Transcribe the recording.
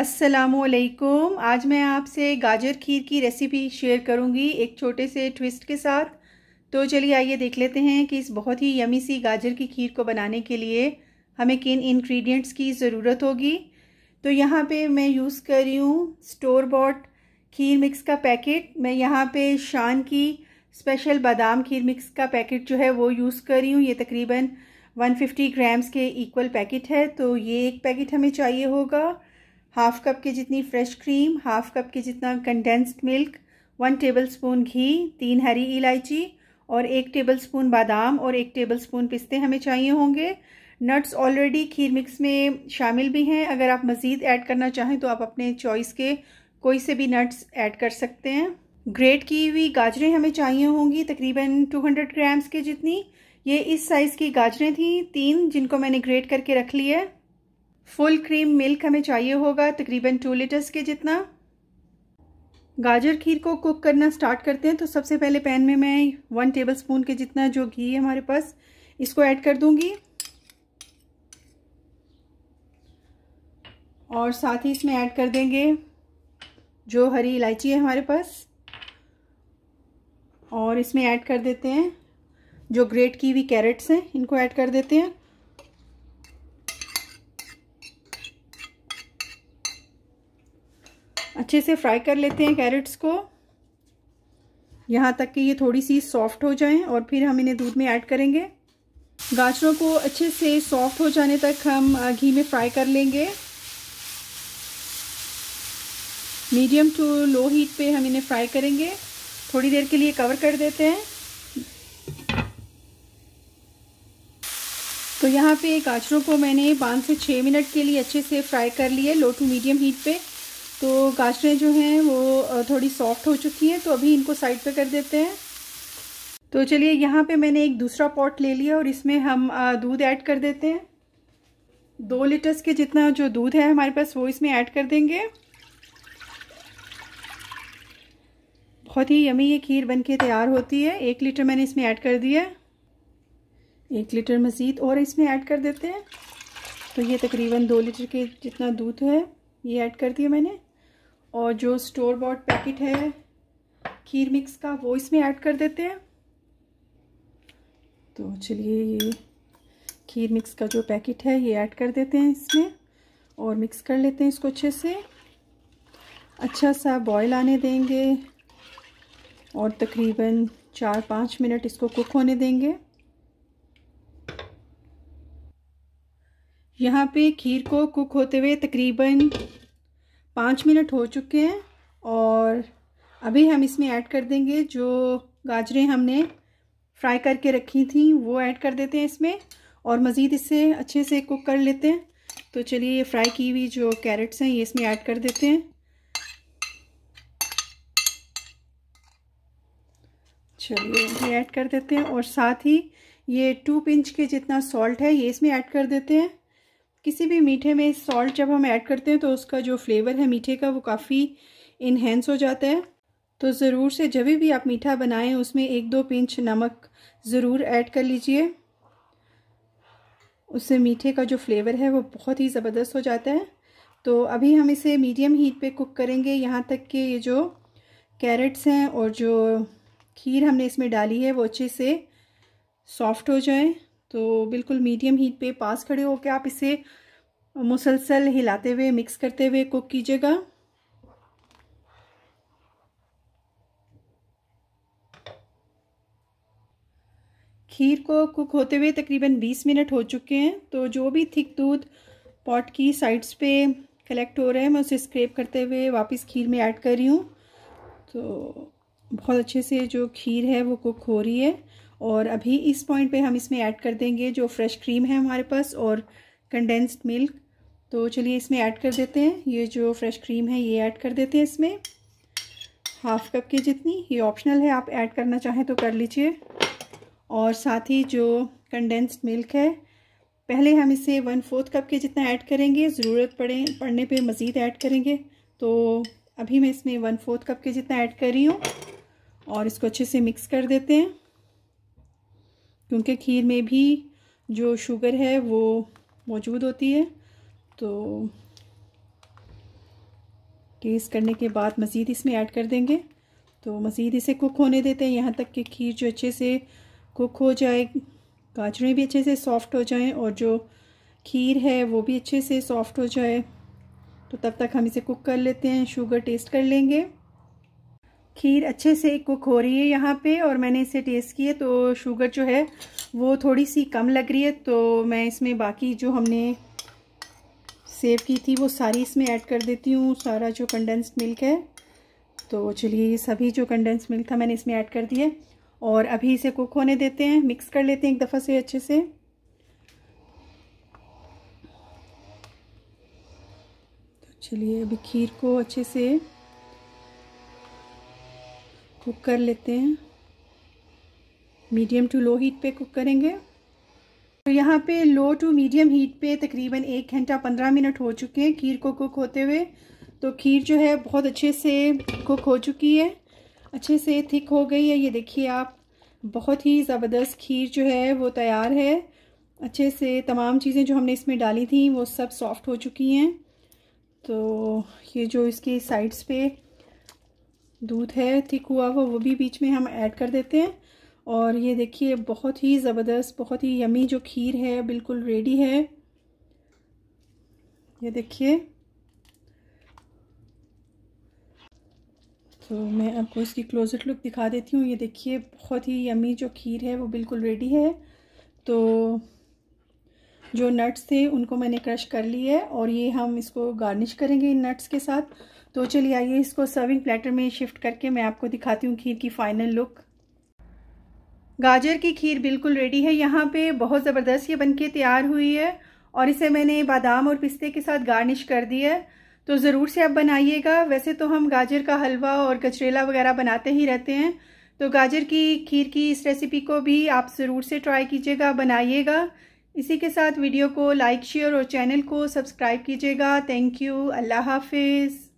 असलकुम आज मैं आपसे गाजर खीर की रेसिपी शेयर करूंगी एक छोटे से ट्विस्ट के साथ तो चलिए आइए देख लेते हैं कि इस बहुत ही यमी सी गाजर की खीर को बनाने के लिए हमें किन इंग्रेडिएंट्स की ज़रूरत होगी तो यहाँ पे मैं यूज़ कर रही हूँ स्टोर बॉट खीर मिक्स का पैकेट मैं यहाँ पे शान की स्पेशल बादाम खीर मिक्स का पैकेट जो है वो यूज़ कर रही हूँ ये तकरीबन 150 ग्राम्स के इक्वल पैकेट है तो ये एक पैकेट हमें चाहिए होगा हाफ कप की जितनी फ्रेश क्रीम हाफ कप की जितना condensed milk one tablespoon ghee तीन हरी इलायची और एक टेबलस्पून बादाम और एक टेबलस्पून पिस्ते हमें चाहिए होंगे नट्स ऑलरेडी खीर मिक्स में शामिल भी हैं अगर आप मज़ीद ऐड करना चाहें तो आप अपने चॉइस के कोई से भी नट्स ऐड कर सकते हैं ग्रेट की हुई गाजरें हमें चाहिए होंगी तकरीबन 200 ग्राम्स के जितनी ये इस साइज़ की गाजरें थी तीन जिनको मैंने ग्रेट करके रख लिया है फुल क्रीम मिल्क हमें चाहिए होगा तकरीबन टू लीटर्स के जितना गाजर खीर को कुक करना स्टार्ट करते हैं तो सबसे पहले पैन में मैं वन टेबल स्पून के जितना जो घी है हमारे पास इसको ऐड कर दूंगी और साथ ही इसमें ऐड कर देंगे जो हरी इलायची है हमारे पास और इसमें ऐड कर देते हैं जो ग्रेट की हुई कैरेट्स हैं इनको ऐड कर देते हैं अच्छे से फ्राई कर लेते हैं कैरेट्स को यहाँ तक कि ये थोड़ी सी सॉफ्ट हो जाएं और फिर हम इन्हें दूध में ऐड करेंगे गाजरों को अच्छे से सॉफ्ट हो जाने तक हम घी में फ्राई कर लेंगे मीडियम टू लो हीट पे हम इन्हें फ्राई करेंगे थोड़ी देर के लिए कवर कर देते हैं तो यहाँ पे गाजरों को मैंने पाँच से छः मिनट के लिए अच्छे से फ्राई कर लिए लो टू मीडियम हीट पे तो गाजरें जो हैं वो थोड़ी सॉफ्ट हो चुकी हैं तो अभी इनको साइड पे कर देते हैं तो चलिए यहाँ पे मैंने एक दूसरा पॉट ले लिया और इसमें हम दूध ऐड कर देते हैं दो लीटर्स के जितना जो दूध है हमारे पास वो इसमें ऐड कर देंगे बहुत ही यमी ये खीर बन के तैयार होती है एक लीटर मैंने इसमें ऐड कर दिया एक लीटर मज़ीद और इसमें ऐड कर देते हैं तो ये तकरीबन दो लीटर के जितना दूध है ये ऐड कर दिया मैंने और जो स्टोर बॉट पैकेट है खीर मिक्स का वो इसमें ऐड कर देते हैं तो चलिए ये खीर मिक्स का जो पैकेट है ये ऐड कर देते हैं इसमें और मिक्स कर लेते हैं इसको अच्छे से अच्छा सा बॉयल आने देंगे और तकरीबन चार पाँच मिनट इसको कुक होने देंगे यहाँ पे खीर को कुक होते हुए तकरीबन पाँच मिनट हो चुके हैं और अभी हम इसमें ऐड कर देंगे जो गाजरें हमने फ्राई करके रखी थी वो ऐड कर देते हैं इसमें और मज़ीद इसे अच्छे से कुक कर लेते हैं तो चलिए ये फ्राई की हुई जो कैरेट्स हैं ये इसमें ऐड कर देते हैं चलिए ये ऐड कर देते हैं और साथ ही ये टू पिंच के जितना सॉल्ट है ये इसमें ऐड कर देते हैं किसी भी मीठे में सॉल्ट जब हम ऐड करते हैं तो उसका जो फ्लेवर है मीठे का वो काफ़ी इन्हेंस हो जाता है तो ज़रूर से जब भी आप मीठा बनाएं उसमें एक दो पिंच नमक ज़रूर ऐड कर लीजिए उससे मीठे का जो फ्लेवर है वो बहुत ही ज़बरदस्त हो जाता है तो अभी हम इसे मीडियम हीट पे कुक करेंगे यहाँ तक कि ये जो कैरेट्स हैं और जो खीर हमने इसमें डाली है वो अच्छे से सॉफ्ट हो जाए तो बिल्कुल मीडियम हीट पे पास खड़े होकर आप इसे मुसलसल हिलाते हुए मिक्स करते हुए कुक कीजिएगा खीर को कुक होते हुए तकरीबन 20 मिनट हो चुके हैं तो जो भी थिक दूध पॉट की साइड्स पे कलेक्ट हो रहे हैं मैं उसे स्क्रेप करते हुए वापस खीर में ऐड कर रही हूँ तो बहुत अच्छे से जो खीर है वो कुक हो रही है और अभी इस पॉइंट पे हम इसमें ऐड कर देंगे जो फ्रेश क्रीम है हमारे पास और कंडेंस्ड मिल्क तो चलिए इसमें ऐड कर देते हैं ये जो फ्रेश क्रीम है ये ऐड कर देते हैं इसमें हाफ कप के जितनी ये ऑप्शनल है आप ऐड करना चाहें तो कर लीजिए और साथ ही जो कंडेंस्ड मिल्क है पहले हम इसे वन फोर्थ कप के जितना ऐड करेंगे ज़रूरत पड़े पड़ने पे मज़ीद ऐड करेंगे तो अभी मैं इसमें वन फोर्थ कप के जितना ऐड कर रही हूँ और इसको अच्छे से मिक्स कर देते हैं क्योंकि खीर में भी जो शुगर है वो मौजूद होती है तो टेस्ट करने के बाद मज़ीद इसमें ऐड कर देंगे तो मज़ीद इसे कुक होने देते हैं यहाँ तक कि खीर जो अच्छे से कुक हो जाए गाजरें भी अच्छे से सॉफ़्ट हो जाएं और जो खीर है वो भी अच्छे से सॉफ़्ट हो जाए तो तब तक हम इसे कुक कर लेते हैं शुगर टेस्ट कर लेंगे खीर अच्छे से कुक हो रही है यहाँ पे और मैंने इसे टेस्ट किया तो शुगर जो है वो थोड़ी सी कम लग रही है तो मैं इसमें बाकी जो हमने सेव की थी वो सारी इसमें ऐड कर देती हूँ सारा जो कंडेंस्ड मिल्क है तो चलिए ये सभी जो कंडेंस्ड मिल्क था मैंने इसमें ऐड कर दिया और अभी इसे कुक होने देते हैं मिक्स कर लेते हैं एक दफ़ा से अच्छे से तो चलिए अभी खीर को अच्छे से कुक कर लेते हैं मीडियम टू लो हीट पे कुक करेंगे तो यहाँ पे लो टू मीडियम हीट पे तकरीबन एक घंटा पंद्रह मिनट हो चुके हैं खीर को कुक होते हुए तो खीर जो है बहुत अच्छे से कुक हो चुकी है अच्छे से थिक हो गई है ये देखिए आप बहुत ही ज़बरदस्त खीर जो है वो तैयार है अच्छे से तमाम चीज़ें जो हमने इसमें डाली थी वो सब सॉफ्ट हो चुकी हैं तो ये जो इसके साइड्स पे दूध है थिक हुआ हुआ वो भी बीच में हम ऐड कर देते हैं और ये देखिए बहुत ही ज़बरदस्त बहुत ही यमी जो खीर है बिल्कुल रेडी है ये देखिए तो मैं आपको इसकी क्लोजेट लुक दिखा देती हूँ ये देखिए बहुत ही यमी जो खीर है वो बिल्कुल रेडी है तो जो नट्स थे उनको मैंने क्रश कर लिया है और ये हम इसको गार्निश करेंगे इन नट्स के साथ तो चलिए आइए इसको सर्विंग प्लेटर में शिफ्ट करके मैं आपको दिखाती हूँ खीर की फाइनल लुक गाजर की खीर बिल्कुल रेडी है यहाँ पे बहुत ज़बरदस्त ये बनके तैयार हुई है और इसे मैंने बादाम और पिस्ते के साथ गार्निश कर दिया है तो ज़रूर से आप बनाइएगा वैसे तो हम गाजर का हलवा और कचरेला वगैरह बनाते ही रहते हैं तो गाजर की खीर की इस रेसिपी को भी आप ज़रूर से ट्राई कीजिएगा बनाइएगा इसी के साथ वीडियो को लाइक शेयर और चैनल को सब्सक्राइब कीजिएगा थैंक यू अल्लाह हाफिज़